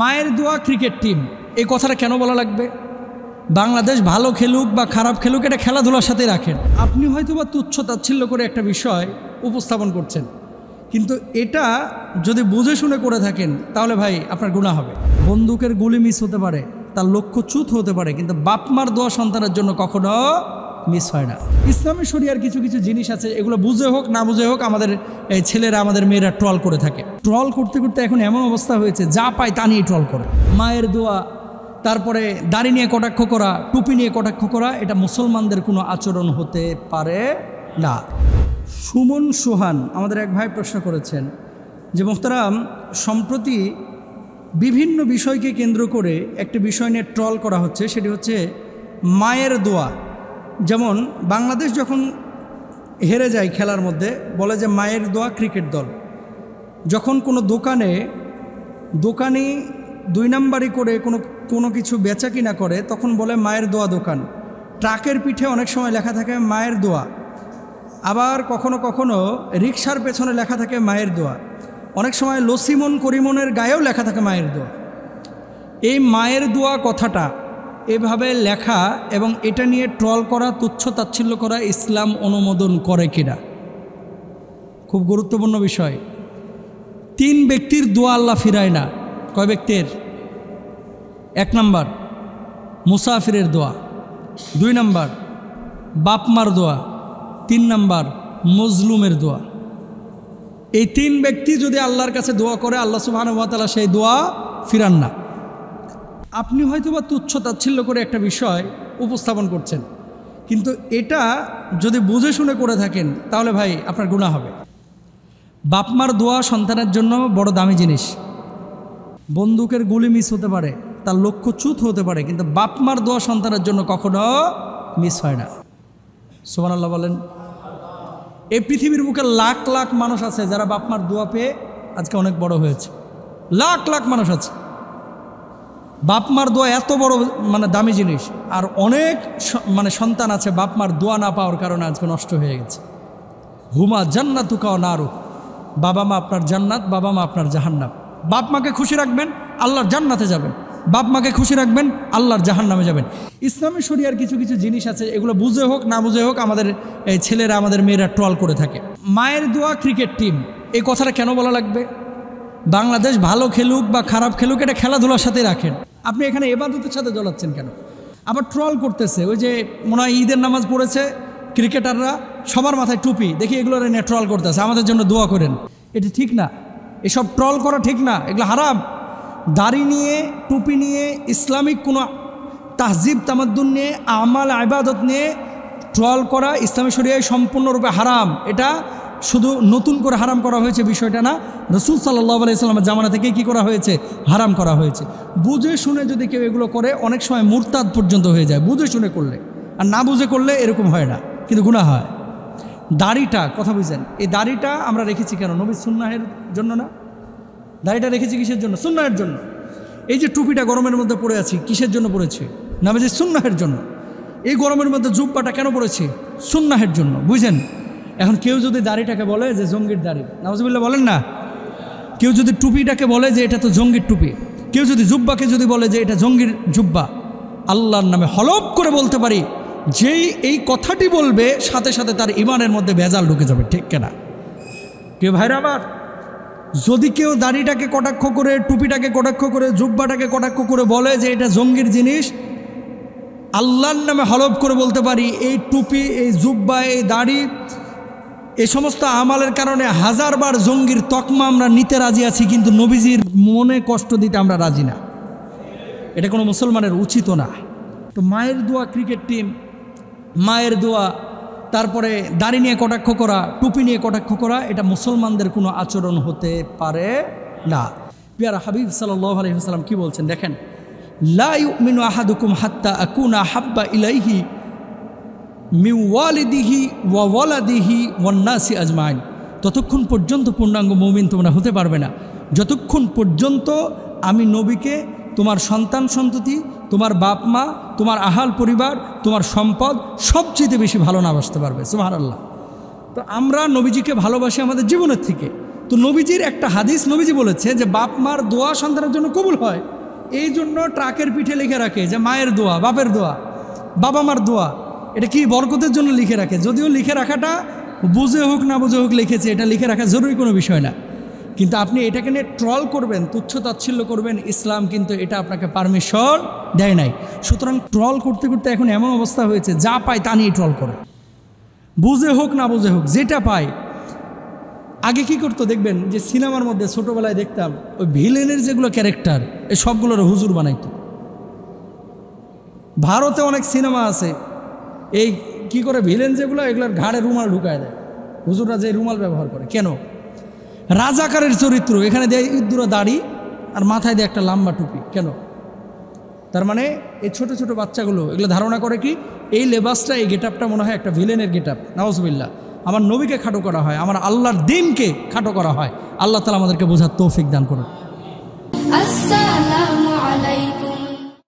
মায়ের দোয়া cricket team এই কথাটা কেন বলা লাগবে বাংলাদেশ ভালো খেলুক বা খারাপ খেলুক এটা খেলাধুলার সাথে রাখেন আপনি হয়তো বা তুচ্ছ তাচ্ছিল্য করে একটা বিষয় উপস্থাপন করছেন কিন্তু এটা যদি বুঝে শুনে করে থাকেন তাহলে ভাই আপনার গুণা হবে বন্দুকের গুলি মিস হতে পারে তার লক্ষ্য চুত হতে পারে কিন্তু বাপমার দোয়া সন্তানের জন্য কখনো মিস হয় না ইসলামী শরিয়ার কিছু কিছু জিনিস আছে এগুলো বুঝে হোক না বুঝে হোক আমাদের এই ছেলেরা আমাদের মেয়েরা ট্রল করে থাকে ট্রল করতে করতে এখন এমন অবস্থা হয়েছে যা পায় তা নিয়ে ট্রল করে মায়ের দোয়া তারপরে দাড়ি নিয়ে কটাক্ষ করা টুপি নিয়ে কটাক্ষ করা এটা মুসলমানদের কোনো আচরণ হতে পারে না সুমন সুহান আমাদের এক ভাই প্রশ্ন করেছেন যে মোহতারাম সম্প্রতি বিভিন্ন বিষয়কে কেন্দ্র করে একটি বিষয় নিয়ে ট্রল করা হচ্ছে সেটি হচ্ছে মায়ের দোয়া যেমন বাংলাদেশ যখন হেরে যায় খেলার মধ্যে বলে যে মায়ের দোয়া ক্রিকেট দল যখন কোনো দোকানে দোকানি দুই নাম্বারই করে কোনো কোনো কিছু বেচা কিনা করে তখন বলে মায়ের দোয়া দোকান ট্রাকের পিঠে অনেক সময় লেখা থাকে মায়ের দোয়া আবার কখনো কখনো রিক্সার পেছনে লেখা থাকে মায়ের দোয়া অনেক সময় লসিমন করিমনের গায়েও লেখা থাকে মায়ের দোয়া এই মায়ের দোয়া কথাটা এভাবে লেখা এবং এটা নিয়ে ট্রল করা তুচ্ছ তাচ্ছিল্য করা ইসলাম অনুমোদন করে কিনা খুব গুরুত্বপূর্ণ বিষয় তিন ব্যক্তির দোয়া আল্লাহ ফিরায় না কয় ব্যক্তির এক নাম্বার মুসাফিরের দোয়া দুই নাম্বার বাপমার দোয়া তিন নাম্বার মজলুমের দোয়া এই তিন ব্যক্তি যদি আল্লাহর কাছে দোয়া করে আল্লাহ সুবাহ সেই দোয়া ফিরান না আপনি হয়তো বা তুচ্ছ তাচ্ছিল্য করে একটা বিষয় উপস্থাপন করছেন কিন্তু এটা যদি বুঝে শুনে করে থাকেন তাহলে ভাই আপনার গুণা হবে বাপমার দোয়া সন্তানের জন্য বড় দামি জিনিস বন্দুকের গুলি মিস হতে পারে তার লক্ষ্য চুত হতে পারে কিন্তু বাপমার দোয়া সন্তানের জন্য কখনো মিস হয় না সোমানাল্লাহ বলেন এই পৃথিবীর বুকে লাখ লাখ মানুষ আছে যারা বাপমার দোয়া পেয়ে আজকে অনেক বড় হয়েছে লাখ লাখ মানুষ আছে বাপমার দোয়া এত বড় মানে দামি জিনিস আর অনেক মানে সন্তান আছে বাপমার দোয়া না পাওয়ার কারণে আজকে নষ্ট হয়ে গেছে হুমা জান্নাতুকাও নারু বাবা মা আপনার জান্নাত বাবা মা আপনার জাহান্নাম বাপ মাকে খুশি রাখবেন আল্লাহর জান্নাতে যাবেন বাপ মাকে খুশি রাখবেন আল্লাহর জাহান নামে যাবেন ইসলামী শরিয়ার কিছু কিছু জিনিস আছে এগুলো বুঝে হোক না বুঝে হোক আমাদের এই ছেলেরা আমাদের মেয়েরা ট্রল করে থাকে মায়ের দোয়া ক্রিকেট টিম এই কথাটা কেন বলা লাগবে বাংলাদেশ ভালো খেলুক বা খারাপ খেলুক এটা খেলাধুলার সাথে রাখেন আপনি এখানে এবাদতের সাথে জ্বলাচ্ছেন কেন আবার ট্রল করতেছে ওই যে মনে হয় ঈদের নামাজ পড়েছে ক্রিকেটাররা সবার মাথায় টুপি দেখি এগুলো নিয়ে ট্রল করতেছে আমাদের জন্য দোয়া করেন এটি ঠিক না এসব ট্রল করা ঠিক না এগুলো হারাম দাড়ি নিয়ে টুপি নিয়ে ইসলামিক কোনো তাহজিব তামাদ্দুন নিয়ে আমাল আবাদত নিয়ে ট্রল করা ইসলামী শরিয়ায় সম্পূর্ণরূপে হারাম এটা শুধু নতুন করে হারাম করা হয়েছে বিষয়টা না রসুল সাল্লাহ আলাইস্লামের জামানা থেকে কি করা হয়েছে হারাম করা হয়েছে বুঝে শুনে যদি কেউ এগুলো করে অনেক সময় মুরতাদ পর্যন্ত হয়ে যায় বুঝে শুনে করলে আর না বুঝে করলে এরকম হয় না কিন্তু গুণা হয় দাড়িটা কথা বুঝছেন এই দাড়িটা আমরা রেখেছি কেন নবী সুন্নাহের জন্য না দাড়িটা রেখেছি কিসের জন্য সুন্নাহের জন্য এই যে টুপিটা গরমের মধ্যে পড়ে আছি কিসের জন্য পড়েছে না যে সুন্নাহের জন্য এই গরমের মধ্যে জুব্বাটা কেন পড়েছে সুন্নাহের জন্য বুঝছেন এখন কেউ যদি দাড়িটাকে বলে যে জঙ্গির দাড়ি নামাজবিল্লা বলেন না কেউ যদি টুপিটাকে বলে যে এটা তো জঙ্গির টুপি কেউ যদি জুব্বাকে যদি বলে যে এটা জঙ্গির জুব্বা আল্লাহর নামে হলপ করে বলতে পারি যেই এই কথাটি বলবে সাথে সাথে তার ইমানের মধ্যে ভেজাল ঢুকে যাবে ঠিক কেনা কেউ ভাইরা আমার যদি কেউ দাড়িটাকে কটাক্ষ করে টুপিটাকে কটাক্ষ করে জুব্বাটাকে কটাক্ষ করে বলে যে এটা জঙ্গির জিনিস আল্লাহর নামে হলপ করে বলতে পারি এই টুপি এই জুব্বা এই দাড়ি এ সমস্ত আমালের কারণে হাজারবার জঙ্গির তকমা আমরা নিতে রাজি আছি কিন্তু নবীজির মনে কষ্ট দিতে আমরা রাজি না এটা কোনো মুসলমানের উচিত না তো মায়ের দোয়া ক্রিকেট টিম মায়ের দোয়া তারপরে দাড়ি নিয়ে কটাক্ষ করা টুপি নিয়ে কটাক্ষ করা এটা মুসলমানদের কোনো আচরণ হতে পারে না পিয়ার হাবিব সাল্লাহ সাল্লাম কী বলছেন দেখেন লাই মিনু আহাদুকুম হাত্তা আকুনা হাব্বা ইলাইহি মিওয়ালিদিহি ওয়ালাদিহি ওয়ান্নাসি আজমাইন ততক্ষণ পর্যন্ত পূর্ণাঙ্গ মৌমিন তোমরা হতে পারবে না যতক্ষণ পর্যন্ত আমি নবীকে তোমার সন্তান সন্ততি তোমার বাপ মা তোমার আহাল পরিবার তোমার সম্পদ সবচেয়ে বেশি ভালো না বাসতে পারবে সুমার আল্লাহ তো আমরা নবীজিকে ভালোবাসি আমাদের জীবনের থেকে তো নবীজির একটা হাদিস নবীজি বলেছে যে বাপ মার দোয়া সন্তানের জন্য কবুল হয় এই জন্য ট্রাকের পিঠে লিখে রাখে যে মায়ের দোয়া বাপের দোয়া বাবা মার দোয়া এটা কি বরকতের জন্য লিখে রাখে যদিও লিখে রাখাটা বুঝে হোক না বুঝে হোক লিখেছে এটা লিখে রাখা জরুরি কোনো বিষয় না কিন্তু আপনি এটাকে নিয়ে ট্রল করবেন তুচ্ছ তাচ্ছিল্য করবেন ইসলাম কিন্তু এটা আপনাকে পারমিশন দেয় নাই সুতরাং ট্রল করতে করতে এখন এমন অবস্থা হয়েছে যা পায় তা নিয়ে ট্রল করে বুঝে হোক না বুঝে হোক যেটা পায় আগে কি করতো দেখবেন যে সিনেমার মধ্যে ছোটোবেলায় দেখতাম ওই ভিলেনের যেগুলো ক্যারেক্টার এ সবগুলোর হুজুর বানাইত ভারতে অনেক সিনেমা আছে এই কি করে ভিলেন যেগুলো এগুলোর ঘাড়ে রুমাল ঢুকায় দেয় হুজুররা যে রুমাল ব্যবহার করে কেন রাজাকারের চরিত্র এখানে দেয় ইদ্দুরা দাড়ি আর মাথায় দেয় একটা লাম্বা টুপি কেন তার মানে এই ছোট ছোট বাচ্চাগুলো এগুলো ধারণা করে কি এই লেবাসটা এই গেট মনে হয় একটা ভিলেনের গেট আপ নওয়াজবিল্লা আমার নবীকে খাটো করা হয় আমার আল্লাহর দিনকে খাটো করা হয় আল্লাহ তালা আমাদেরকে বোঝার তৌফিক দান করুন